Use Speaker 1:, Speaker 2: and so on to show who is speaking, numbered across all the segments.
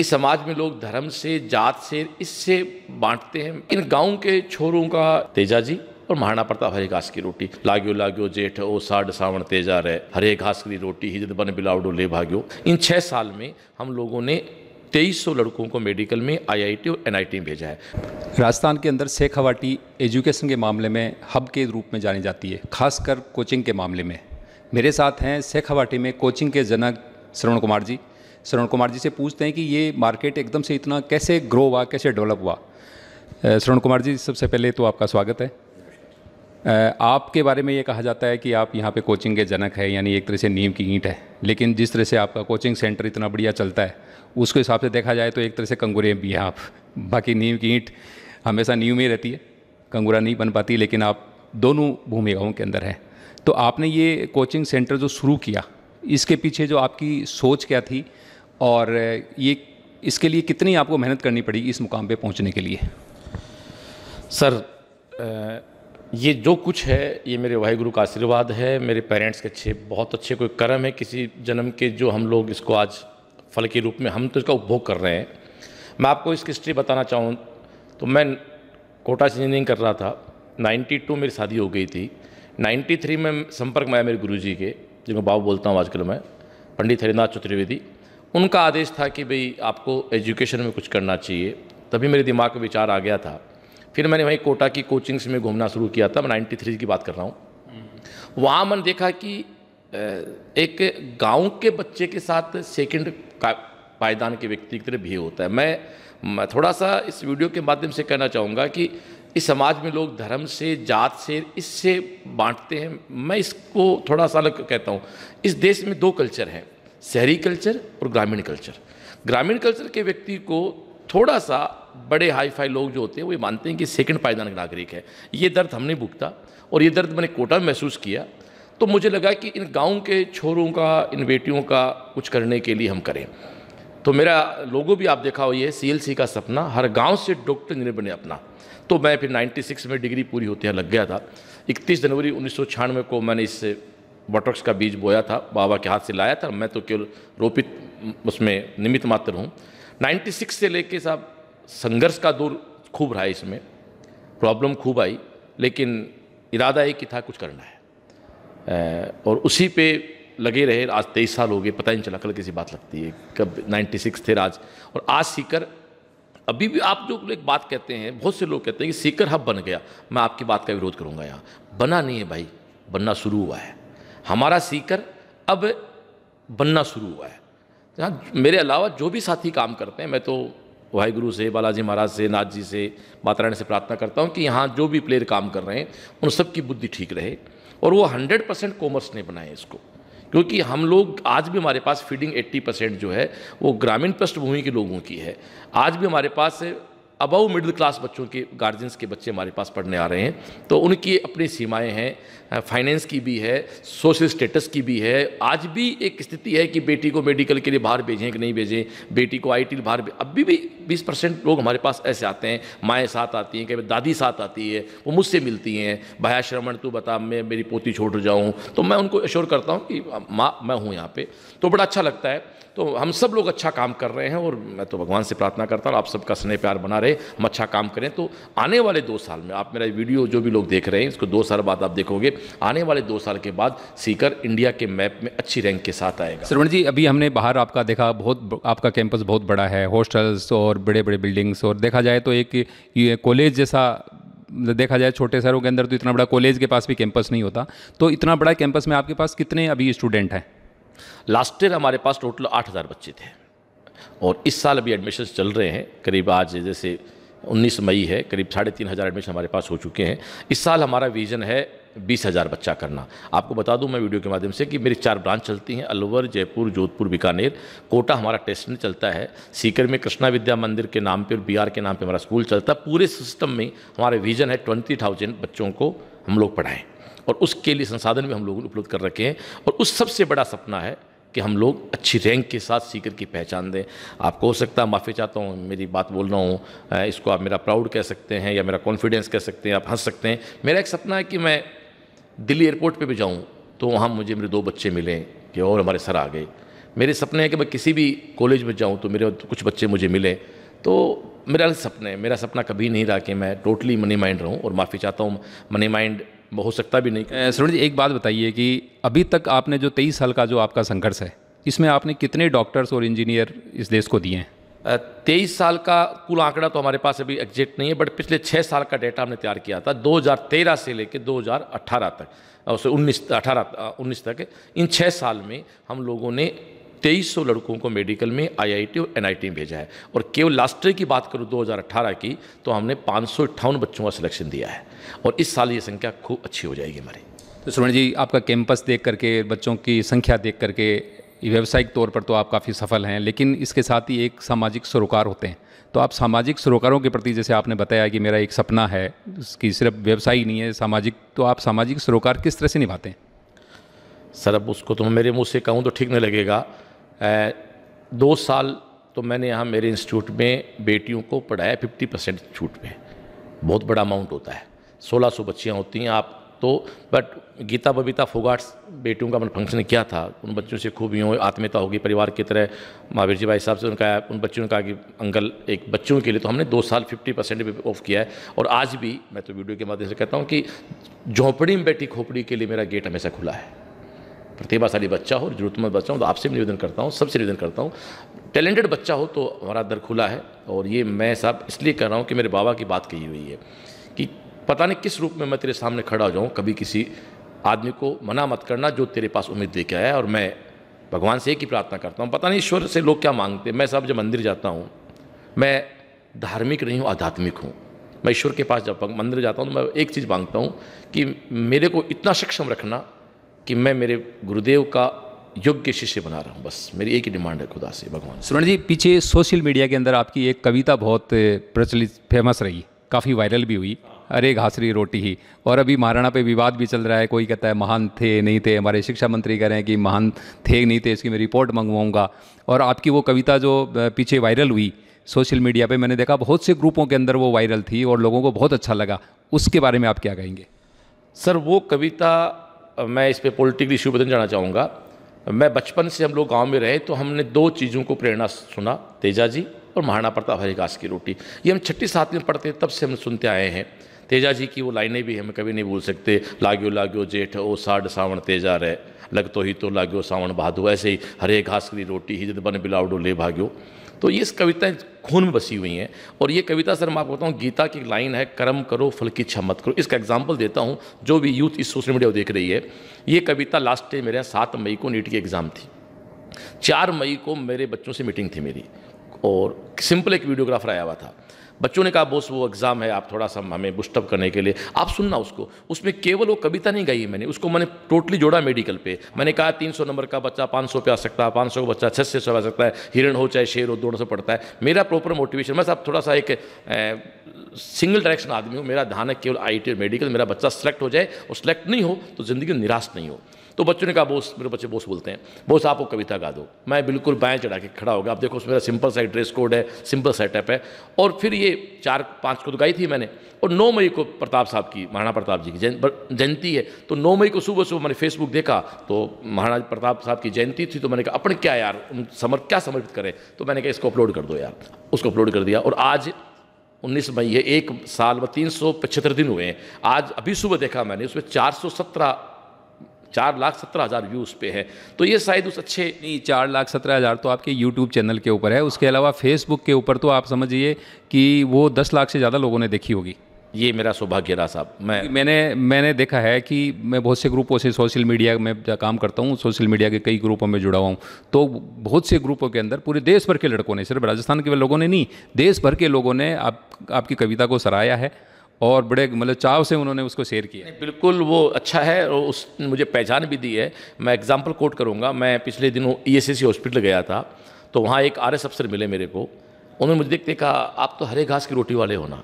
Speaker 1: इस समाज में लोग धर्म से जात से इससे बांटते हैं इन गाँव के छोरों का तेजा जी और महाराणा प्रताप हरे घास की रोटी लाग्यो लाग्यो जेठ ओ साढ़ सावण तेजा रहे हरे घास की रोटी हिजत बन बिलावडो ले भाग्यो इन छः साल में हम लोगों ने
Speaker 2: तेईस सौ लड़कों को मेडिकल में आईआईटी और एनआईटी में भेजा है राजस्थान के अंदर शेखावाटी एजुकेशन के मामले में हब के रूप में जानी जाती है खासकर कोचिंग के मामले में मेरे साथ हैं शेखावाटी में कोचिंग के जनक श्रवण कुमार जी श्रवण कुमार जी से पूछते हैं कि ये मार्केट एकदम से इतना कैसे ग्रो हुआ कैसे डेवलप हुआ श्रवण कुमार जी सबसे पहले तो आपका स्वागत है आपके बारे में ये कहा जाता है कि आप यहाँ पे कोचिंग के जनक है यानी एक तरह से नीम की ईंट है लेकिन जिस तरह से आपका कोचिंग सेंटर इतना बढ़िया चलता है उसके हिसाब से देखा जाए तो एक तरह से कंगूरे भी हैं आप बाकी नीम की ईंट हमेशा नीम में रहती है कंगूरा नहीं बन पाती लेकिन आप दोनों भूमिकाओं के अंदर हैं तो आपने ये कोचिंग सेंटर जो शुरू किया इसके पीछे जो आपकी सोच क्या थी और ये इसके लिए कितनी आपको मेहनत करनी पड़ी इस मुकाम पे पहुंचने के लिए सर ये जो कुछ है ये मेरे वाहिगुरु का आशीर्वाद है मेरे पेरेंट्स के अच्छे
Speaker 1: बहुत अच्छे कोई कर्म है किसी जन्म के जो हम लोग इसको आज फल के रूप में हम तो इसका उपभोग कर रहे हैं मैं आपको इसकी हिस्ट्री बताना चाहूँ तो मैं कोटा से इंजीनियरिंग कर रहा था 92 मेरी शादी हो गई थी 93 में संपर्क में आया मेरे गुरुजी के जिनको बाबू बोलता हूँ आजकल मैं पंडित हरिनाथ चतुर्वेदी उनका आदेश था कि भाई आपको एजुकेशन में कुछ करना चाहिए तभी मेरे दिमाग में विचार आ गया था फिर मैंने वहीं कोटा की कोचिंग्स में घूमना शुरू किया था मैं नाइन्टी थ्री की बात कर रहा हूँ वहाँ मैंने देखा कि एक गांव के बच्चे के साथ सेकंड पायदान के व्यक्ति की तरह भी होता है मैं, मैं थोड़ा सा इस वीडियो के माध्यम से कहना चाहूँगा कि इस समाज में लोग धर्म से जात से इससे बांटते हैं मैं इसको थोड़ा सा अलग कहता हूँ इस देश में दो कल्चर हैं शहरी कल्चर और ग्रामीण कल्चर ग्रामीण कल्चर के व्यक्ति को थोड़ा सा बड़े हाई फाई लोग जो होते हैं वो ये मानते हैं कि सेकंड पायदान नागरिक है ये दर्द हमने भुगता और ये दर्द मैंने कोटा में महसूस किया तो मुझे लगा कि इन गाँव के छोरों का इन बेटियों का कुछ करने के लिए हम करें तो मेरा लोगो भी आप देखा हो ये सीएलसी का सपना हर गांव से डॉक्टर इंजीनियर बने अपना तो मैं फिर 96 में डिग्री पूरी होते लग गया था 31 जनवरी उन्नीस को मैंने इससे बटोक्स का बीज बोया था बाबा के हाथ से लाया था मैं तो केवल रोपित उसमें निमित मात्र हूँ नाइन्टी से लेके साहब संघर्ष का दौर खूब रहा इसमें प्रॉब्लम खूब आई लेकिन इरादा एक ही था कुछ करना है और उसी पे लगे रहे आज तेईस साल हो गए पता ही नहीं चला कल किसी बात लगती है कब नाइन्टी सिक्स थे राज और आज सीकर अभी भी आप जो एक बात कहते हैं बहुत से लोग कहते हैं कि सीकर हब बन गया मैं आपकी बात का विरोध करूंगा यहाँ बना नहीं है भाई बनना शुरू हुआ है हमारा सीकर अब बनना शुरू हुआ है यहाँ मेरे अलावा जो भी साथी काम करते हैं मैं तो वाहिगुरु से बालाजी महाराज से नाथ जी से मातारायण से प्रार्थना करता हूँ कि यहाँ जो भी प्लेयर काम कर रहे हैं उन सब की बुद्धि ठीक रहे और वो हंड्रेड परसेंट कॉमर्स ने बनाए इसको क्योंकि हम लोग आज भी हमारे पास फीडिंग 80 परसेंट जो है वो ग्रामीण पृष्ठभूमि के लोगों की है आज भी हमारे पास अबव मिडिल क्लास बच्चों के गार्जियंस के बच्चे हमारे पास पढ़ने आ रहे हैं तो उनकी अपनी सीमाएं हैं फाइनेंस की भी है सोशल स्टेटस की भी है आज भी एक स्थिति है कि बेटी को मेडिकल के लिए बाहर भेजें कि नहीं भेजें बेटी को आई टी बाहर अभी भी बीस परसेंट लोग हमारे पास ऐसे आते हैं माएँ साथ आती हैं कभी दादी साथ आती है वो मुझसे मिलती हैं भाया श्रवण तू बता मैं मेरी पोती छोड़ जाऊँ तो मैं उनको एश्योर करता हूँ कि माँ मैं हूँ यहाँ पर तो बड़ा अच्छा लगता है तो हम सब लोग अच्छा काम कर रहे हैं और मैं तो भगवान से प्रार्थना करता हूँ आप सबका स्नेह प्यार बना रहे रहे हम अच्छा काम करें तो आने वाले दो साल में आप मेरा वीडियो जो भी लोग देख रहे हैं इसको दो साल बाद आप देखोगे आने वाले दो साल के बाद सीकर इंडिया के मैप में अच्छी रैंक के साथ आएगा
Speaker 2: श्रवण जी अभी हमने बाहर आपका देखा बहुत आपका कैंपस बहुत बड़ा है हॉस्टल्स और बड़े बड़े बिल्डिंग्स और देखा जाए तो एक कॉलेज जैसा देखा जाए छोटे शहरों के अंदर तो इतना बड़ा कॉलेज के पास भी कैंपस नहीं होता तो इतना बड़ा कैंपस में आपके पास कितने अभी स्टूडेंट हैं लास्ट ईयर हमारे पास टोटल आठ हज़ार बच्चे थे और इस साल
Speaker 1: अभी एडमिशन चल रहे हैं करीब आज जैसे 19 मई है करीब साढ़े तीन हज़ार एडमिशन हमारे पास हो चुके हैं इस साल हमारा विज़न है बीस हज़ार बच्चा करना आपको बता दूं मैं वीडियो के माध्यम से कि मेरी चार ब्रांच चलती हैं अलवर जयपुर जोधपुर बीकानेर कोटा हमारा टेस्ट में चलता है सीकर में कृष्णा विद्या मंदिर के नाम पर बिहार के नाम पर हमारा स्कूल चलता है पूरे सिस्टम में हमारा विज़न है ट्वेंटी थाउजेंड बच्चों को हम लोग पढ़ाएँ और उसके लिए संसाधन भी हम लोगों ने उपलब्ध कर रखे हैं और उस सबसे बड़ा सपना है कि हम लोग अच्छी रैंक के साथ सीकर की पहचान दें आपको हो सकता है माफ़ी चाहता हूँ मेरी बात बोल रहा हूँ इसको आप मेरा प्राउड कह सकते हैं या मेरा कॉन्फिडेंस कह सकते हैं आप हंस सकते हैं मेरा एक सपना है कि मैं दिल्ली एयरपोर्ट पे भी जाऊँ तो वहाँ मुझे मेरे दो बच्चे मिलें कि और हमारे सर आ गए मेरे सपने हैं कि मैं किसी भी कॉलेज में जाऊँ तो मेरे कुछ बच्चे मुझे मिलें तो मेरा सपना है मेरा सपना कभी नहीं रहा कि मैं टोटली मनी माइंड रहूँ और
Speaker 2: माफ़ी चाहता हूँ मनी माइंड हो सकता भी नहीं सरोज जी एक बात बताइए कि अभी तक आपने जो तेईस साल का जो आपका संघर्ष है इसमें आपने कितने डॉक्टर्स और इंजीनियर इस देश को दिए हैं तेईस साल का कुल आंकड़ा तो हमारे पास अभी एग्जैक्ट नहीं है बट पिछले छः साल का डेटा हमने तैयार किया
Speaker 1: था 2013 से लेकर 2018 तक उन्नीस अठारह उन्नीस तक इन छः साल में हम लोगों ने तेईस सौ लड़कों को मेडिकल में आईआईटी और एनआईटी में भेजा है और केवल लास्ट ईयर की बात करूँ 2018 की तो हमने पाँच बच्चों का सिलेक्शन दिया है
Speaker 2: और इस साल ये संख्या खूब अच्छी हो जाएगी हमारी तो सुमन जी आपका कैंपस देख करके बच्चों की संख्या देख करके व्यावसायिक तौर पर तो आप काफ़ी सफल हैं लेकिन इसके साथ ही एक सामाजिक सरोकार होते हैं तो आप सामाजिक सरोकारों के प्रति जैसे आपने बताया कि मेरा एक सपना है कि सिर्फ व्यवसाय नहीं है सामाजिक तो आप सामाजिक सरोकार किस तरह से निभाते हैं सर अब
Speaker 1: उसको तो मेरे मुँह से कहूँ तो ठीक नहीं लगेगा दो साल तो मैंने यहाँ मेरे इंस्टीट्यूट में बेटियों को पढ़ाया फिफ्टी परसेंट छूट में बहुत बड़ा अमाउंट होता है सोलह सौ बच्चियाँ होती हैं आप तो बट गीता बबीता फोगाट्स बेटियों का मैंने फंक्शन किया था उन बच्चों से खूब यूँ आत्मीयता होगी परिवार की तरह महावीर जी भाई साहब से उनका उन बच्चों ने कहा कि अंकल एक बच्चों के लिए तो हमने दो साल फिफ्टी परसेंट भी ऑफ किया है और आज भी मैं तो वीडियो के माध्यम से कहता हूँ कि झोंपड़ी में बैठी खोपड़ी के लिए मेरा गेट हमेशा खुला है प्रतिभाशाली बच्चा हो जरूरतमंद बच्चा हो तो आपसे भी निवेदन करता हूँ सबसे निवेदन करता हूँ टैलेंटेड बच्चा हो तो हमारा दर खुला है और ये मैं साहब इसलिए कह रहा हूँ कि मेरे बाबा की बात कही हुई है कि पता नहीं किस रूप में मैं तेरे सामने खड़ा हो जाऊँ कभी किसी आदमी को मना मत करना जो तेरे पास उम्मीद लेके आया है और मैं भगवान से एक ही प्रार्थना करता हूँ पता नहीं ईश्वर से लोग क्या मांगते मैं साहब जब मंदिर जाता हूँ मैं धार्मिक नहीं हूँ आध्यात्मिक हूँ मैं ईश्वर के पास जब मंदिर जाता हूँ तो मैं एक चीज़ मांगता हूँ कि मेरे को इतना सक्षम रखना कि मैं मेरे गुरुदेव का योग्य शिष्य बना रहा हूँ बस मेरी एक ही डिमांड है खुदा से भगवान सुरण
Speaker 2: जी पीछे सोशल मीडिया के अंदर आपकी एक कविता बहुत प्रचलित फेमस रही काफ़ी वायरल भी हुई अरे घासरी रोटी ही और अभी महाराणा पे विवाद भी चल रहा है कोई कहता है महान थे नहीं थे हमारे शिक्षा मंत्री कह रहे हैं कि महान थे नहीं थे इसकी मैं रिपोर्ट मंगवाऊंगा और आपकी वो कविता जो पीछे वायरल हुई सोशल मीडिया पे मैंने देखा बहुत से ग्रुपों के अंदर वो वायरल थी और लोगों को बहुत अच्छा लगा उसके बारे में आप क्या कहेंगे सर वो कविता मैं इस पर पोलिटिकल इशू बदल जाना चाहूँगा
Speaker 1: मैं बचपन से हम लोग गांव में रहे तो हमने दो चीज़ों को प्रेरणा सुना तेजा जी और महाराणा प्रताप हरिकास की रोटी ये हम छठी में पढ़ते तब से हम सुनते आए हैं तेजा जी की वो लाइनें भी हमें कभी नहीं भूल सकते लाग्यो लाग्यो जेठ ओ साढ़ सावण तेजा रहे लग तो ही तो लाग्यो सावण भादो ऐसे ही हरे घास की रोटी ही जद बन बिलावडो ले भाग्यो तो ये कविताएं खून में बसी हुई हैं और ये कविता सर मैं आपको बताऊँ गीता की लाइन है कर्म करो फल की इच्छा मत करो इसका एग्जाम्पल देता हूँ जो भी यूथ इस सोशल मीडिया को देख रही है ये कविता लास्ट डे मेरे यहाँ सात मई को नीट की एग्ज़ाम थी चार मई को मेरे बच्चों से मीटिंग थी मेरी और सिंपल एक वीडियोग्राफर आया हुआ था बच्चों ने कहा बोस वो एग्ज़ाम है आप थोड़ा सा हमें बुस्टअप करने के लिए आप सुनना उसको उसमें केवल वो कविता नहीं है मैंने उसको मैंने टोटली जोड़ा मेडिकल पे मैंने कहा तीन सौ नंबर का बच्चा पाँच सौ पे आ सकता है पाँच सौ का बच्चा छः से सौ आ सकता है हिरण हो चाहे शेर हो दोनों से पड़ता है मेरा प्रॉपर मोटिवेशन मैं साहब थोड़ा सा एक सिंगल डायरेक्शन आदमी हूँ मेरा ध्यान है केवल आई मेडिकल मेरा बच्चा सेलेक्ट हो जाए और सेलेक्ट नहीं हो तो ज़िंदगी निराश नहीं हो तो बच्चों ने कहा बोस मेरे बच्चे बोस बोलते हैं बोस आपको कविता गा दो मैं बिल्कुल बाएँ चढ़ा के खड़ा होगा आप देखो उसमें मेरा सिंपल सा ड्रेस कोड है सिंपल सेटअप है और फिर ये चार पाँच को तो गाई थी मैंने और नौ मई को प्रताप साहब की महाराणा प्रताप जी की जयंती है तो नौ मई को सुबह सुबह मैंने फेसबुक देखा तो महाराज प्रताप साहब की जयंती थी तो मैंने कहा अपन क्या यार समर्प क्या समर्पित करें तो मैंने कहा इसको अपलोड कर दो यार उसको अपलोड कर दिया और आज उन्नीस मई है एक साल में तीन सौ पचहत्तर दिन हुए हैं
Speaker 2: आज अभी सुबह देखा मैंने उसमें चार सौ सत्रह चार लाख सत्रह हज़ार व्यूज़ पे है तो ये शायद उस अच्छे नहीं चार लाख सत्रह हज़ार तो आपके यूट्यूब चैनल के ऊपर है उसके अलावा फेसबुक के ऊपर तो आप समझिए कि वो दस लाख से ज़्यादा लोगों ने देखी होगी ये मेरा सौभाग्य रहा साहब मैं मैंने मैंने देखा है कि मैं बहुत से ग्रुपों से सोशल मीडिया में काम करता हूँ सोशल मीडिया के कई ग्रुपों में जुड़ा हुआ हूँ तो बहुत से ग्रुपों के अंदर पूरे देश भर के लड़कों ने सिर्फ राजस्थान के लोगों ने नहीं देश भर के लोगों ने आप आपकी कविता को सराहाया है और बड़े मतलब चाव से उन्होंने उसको शेयर किया बिल्कुल वो अच्छा है और उस मुझे पहचान भी दी है मैं एग्जाम्पल
Speaker 1: कोट करूँगा मैं पिछले दिनों ई e हॉस्पिटल गया था तो वहाँ एक आर अफसर मिले मेरे को उन्होंने मुझे देखते कहा आप तो हरे घास की रोटी वाले हो ना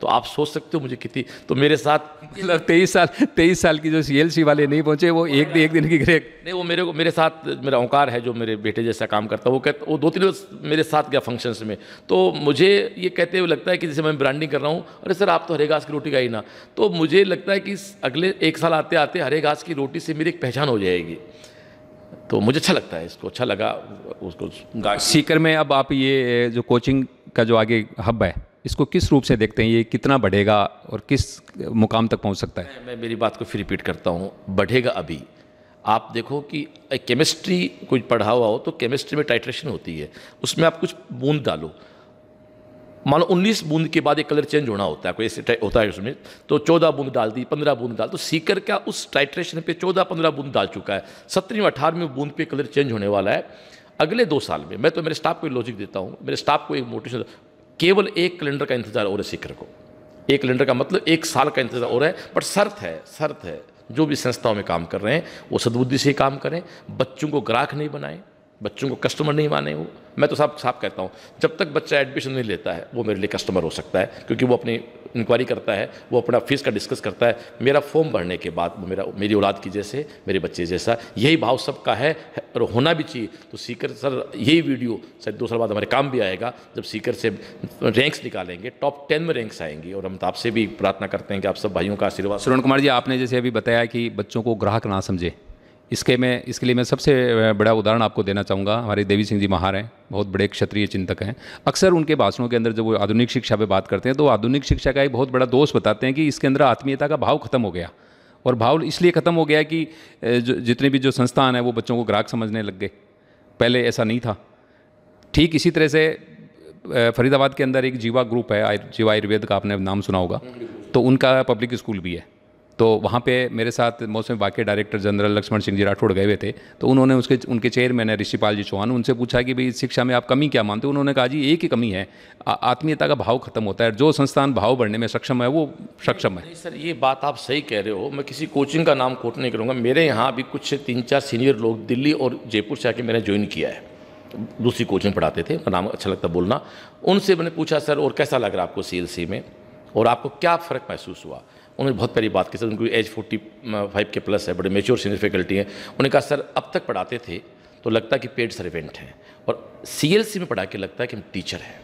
Speaker 1: तो आप सोच सकते हो मुझे कितनी तो मेरे साथ
Speaker 2: मतलब तेईस साल तेईस साल की जो सी वाले नहीं पहुँचे वो एक दिन एक दिन की ग्रेक
Speaker 1: नहीं वो मेरे को मेरे साथ मेरा ओंकार है जो मेरे बेटे जैसा काम करता है वो कहता वो दो तीन रोज मेरे साथ गया फंक्शंस में तो मुझे ये कहते हुए लगता है कि जैसे मैं ब्रांडिंग कर रहा हूँ अरे सर आप तो हरे घास की रोटी का ही ना तो मुझे लगता है कि अगले एक साल आते आते हरे घास की रोटी से मेरी एक पहचान हो जाएगी
Speaker 2: तो मुझे अच्छा लगता
Speaker 1: है इसको अच्छा लगा
Speaker 2: उसको सीकर में अब आप ये जो कोचिंग का जो आगे हब है इसको किस रूप से देखते हैं ये कितना बढ़ेगा और किस मुकाम तक पहुंच सकता है
Speaker 1: मैं मेरी बात को फिर रिपीट करता हूँ बढ़ेगा अभी आप देखो कि केमिस्ट्री कुछ पढ़ा हुआ हो तो केमिस्ट्री में टाइट्रेशन होती है उसमें आप कुछ बूंद डालो मान लो उन्नीस बूंद के बाद एक कलर चेंज होना होता है कोई ऐसे होता है उसमें तो चौदह बूंद डाल दी पंद्रह बूंद डाल तो सीकर क्या उस टाइट्रेशन पे चौदह पंद्रह बूंद डाल चुका है सत्रहवीं अठारहवीं बूंद पे कलर चेंज होने वाला है अगले दो साल में मैं तो मेरे स्टाफ को लॉजिक देता हूँ मेरे स्टाफ को एक मोटिवेशन केवल एक कैलेंडर का इंतज़ार हो रहा है सीकर को एक कैलेंडर का मतलब एक साल का इंतज़ार हो रहा है बट शर्त है शर्त है जो भी संस्थाओं में काम कर रहे हैं वो सदबुद्धि से काम करें बच्चों को ग्राहक नहीं बनाएं बच्चों को कस्टमर नहीं माने वो मैं तो साफ साफ कहता हूँ जब तक बच्चा एडमिशन नहीं लेता है वो मेरे लिए कस्टमर हो सकता है क्योंकि वो अपनी इंक्वायरी करता है वो अपना फीस का डिस्कस करता है मेरा फॉर्म भरने के बाद वो मेरा मेरी औलाद की जैसे मेरे बच्चे जैसा यही भाव सबका है और होना भी चाहिए तो सीकर सर यही वीडियो शायद दो साल बाद हमारे काम भी आएगा जब सीकर से रैंक्स निकालेंगे टॉप टेन में रैंक्स आएंगी और हम तो आपसे भी प्रार्थना करते हैं कि आप सब भाइयों
Speaker 2: का आशीर्वाद सुरन कुमार जी आपने जैसे अभी बताया कि बच्चों को ग्राहक ना समझे इसके मैं इसके लिए मैं सबसे बड़ा उदाहरण आपको देना चाहूँगा हमारे देवी सिंह जी महार हैं बहुत बड़े क्षत्रिय चिंतक हैं अक्सर उनके भाषणों के अंदर जब वो आधुनिक शिक्षा पे बात करते हैं तो आधुनिक शिक्षा का एक बहुत बड़ा दोष बताते हैं कि इसके अंदर आत्मीयता का भाव खत्म हो गया और भाव इसलिए ख़त्म हो गया कि जितने भी जो संस्थान हैं वो बच्चों को ग्राहक समझने लग गए पहले ऐसा नहीं था ठीक इसी तरह से फरीदाबाद के अंदर एक जीवा ग्रुप है जीवा आयुर्वेद का आपने नाम सुना होगा तो उनका पब्लिक स्कूल भी है तो वहाँ पे मेरे साथ मौसम वाक्य डायरेक्टर जनरल लक्ष्मण सिंह जी राठौड़ गए हुए थे तो उन्होंने उसके उनके चेयरमैन है ऋषिपाल जी चौहान उनसे पूछा कि भाई शिक्षा में आप कमी क्या मानते हो उन्होंने कहा जी एक ही कमी है आत्मीयता का भाव खत्म होता है जो संस्थान भाव बढ़ने में सक्षम है वो सक्षम है सर ये बात आप
Speaker 1: सही कह रहे हो मैं किसी कोचिंग का नाम कोट नहीं करूँगा मेरे यहाँ अभी कुछ तीन
Speaker 2: चार सीनियर लोग
Speaker 1: दिल्ली और जयपुर से आके मैंने ज्वाइन किया है दूसरी कोचिंग पढ़ाते थे उनका नाम अच्छा लगता बोलना उनसे मैंने पूछा सर और कैसा लग रहा है आपको सी में और आपको क्या फ़र्क महसूस हुआ उन्होंने बहुत प्यारी बात की सर उनकी एज फोर्टी फाइव के प्लस है बड़े मेच्योर सीनियर फैकल्टी हैं उन्हें कहा सर अब तक पढ़ाते थे तो लगता कि पेड सर्वेंट हैं और सी में पढ़ा के लगता है कि हम टीचर हैं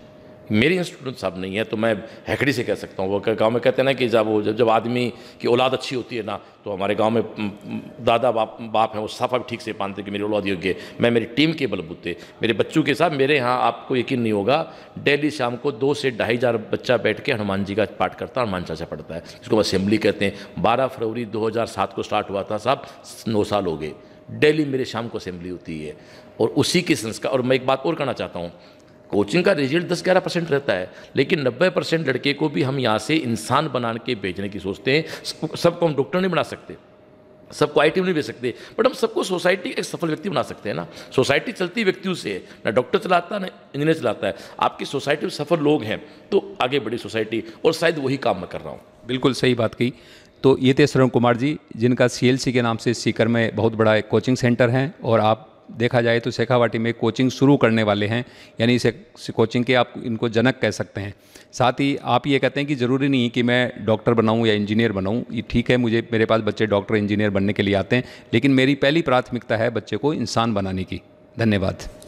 Speaker 1: मेरे यहाँ स्टूडेंट साहब नहीं है तो मैं हैकड़ी से कह सकता हूँ वो गाँव में कहते हैं ना कि जब वो जब जब आदमी की औलाद अच्छी होती है ना तो हमारे गाँव में दादा बाप बाप हैं वो साफा भी ठीक से पानते कि मेरी औलाद योग्य मैं मेरी टीम के बलबूते मेरे बच्चों के साथ मेरे यहाँ आपको यकीन नहीं होगा डेली शाम को दो से ढाई हज़ार बच्चा बैठ के हनुमान जी का पाठ करता है हनुमान चाचा पढ़ता है जिसको असेंबली कहते हैं बारह फरवरी दो को स्टार्ट हुआ था साहब नौ साल हो गए डेली मेरे शाम को असेंबली होती है और उसी की संस्कार और मैं एक बात और करना चाहता हूँ कोचिंग का रिजल्ट दस ग्यारह परसेंट रहता है लेकिन नब्बे परसेंट लड़के को भी हम यहाँ से इंसान बना के भेजने की सोचते हैं सबको हम डॉक्टर नहीं बना सकते सबको आई टी नहीं भेज सकते बट हम सबको सोसाइटी एक सफल व्यक्ति बना सकते हैं ना सोसाइटी चलती व्यक्तियों से ना डॉक्टर चलाता है ना इंजीनियर चलाता है आपकी
Speaker 2: सोसाइटी में सफल लोग हैं तो आगे बढ़ी सोसाइटी और शायद वही काम मैं कर रहा हूँ बिल्कुल सही बात कही तो ये थे श्रवण कुमार जी जिनका सी के नाम से सीकर में बहुत बड़ा एक कोचिंग सेंटर है और आप देखा जाए तो शेखावाटी में कोचिंग शुरू करने वाले हैं यानी इसे कोचिंग के आप इनको जनक कह सकते हैं साथ ही आप ये कहते हैं कि ज़रूरी नहीं कि मैं डॉक्टर बनाऊँ या इंजीनियर बनाऊँ ये ठीक है मुझे मेरे पास बच्चे डॉक्टर इंजीनियर बनने के लिए आते हैं लेकिन मेरी पहली प्राथमिकता है बच्चे को इंसान बनाने की धन्यवाद